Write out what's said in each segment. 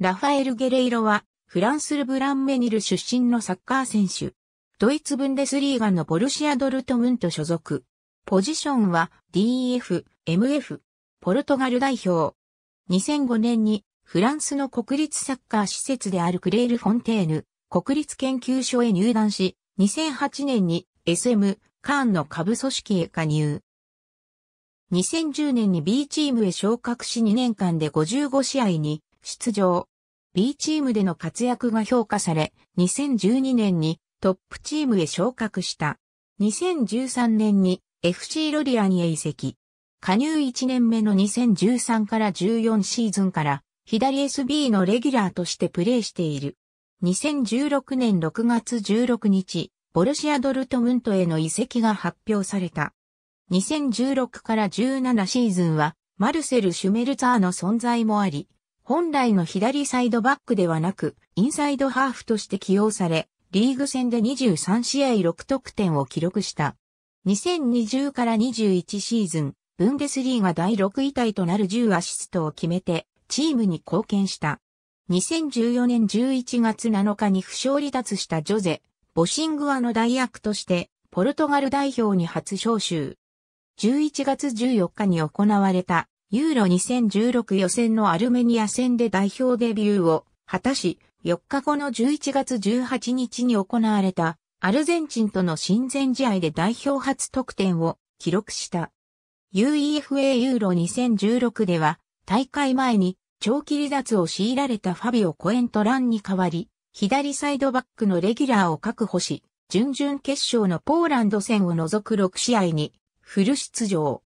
ラファエル・ゲレイロは、フランス・ル・ブランメニル出身のサッカー選手。ドイツブンデスリーガのボルシア・ドルトムント所属。ポジションは DF、MF、ポルトガル代表。2005年にフランスの国立サッカー施設であるクレール・フォンテーヌ国立研究所へ入団し、2008年に SM、カーンの下部組織へ加入。2010年に B チームへ昇格し2年間で55試合に出場。B チームでの活躍が評価され、2012年にトップチームへ昇格した。2013年に FC ロリアンへ移籍。加入1年目の2013から14シーズンから左 SB のレギュラーとしてプレーしている。2016年6月16日、ボルシア・ドルトムントへの移籍が発表された。2016から17シーズンはマルセル・シュメルツァーの存在もあり、本来の左サイドバックではなく、インサイドハーフとして起用され、リーグ戦で23試合6得点を記録した。2020から21シーズン、ブンデスリーが第6位タイとなる10アシストを決めて、チームに貢献した。2014年11月7日に負傷離脱したジョゼ、ボシングアの代役として、ポルトガル代表に初招集。11月14日に行われたユーロ2016予選のアルメニア戦で代表デビューを果たし、4日後の11月18日に行われたアルゼンチンとの親善試合で代表初得点を記録した。UEFA ユーロ2016では大会前に長期離脱を強いられたファビオ・コエントランに代わり、左サイドバックのレギュラーを確保し、準々決勝のポーランド戦を除く6試合にフル出場。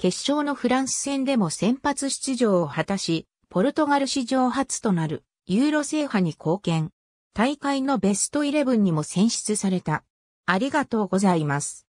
決勝のフランス戦でも先発出場を果たし、ポルトガル史上初となるユーロ制覇に貢献。大会のベストイレブンにも選出された。ありがとうございます。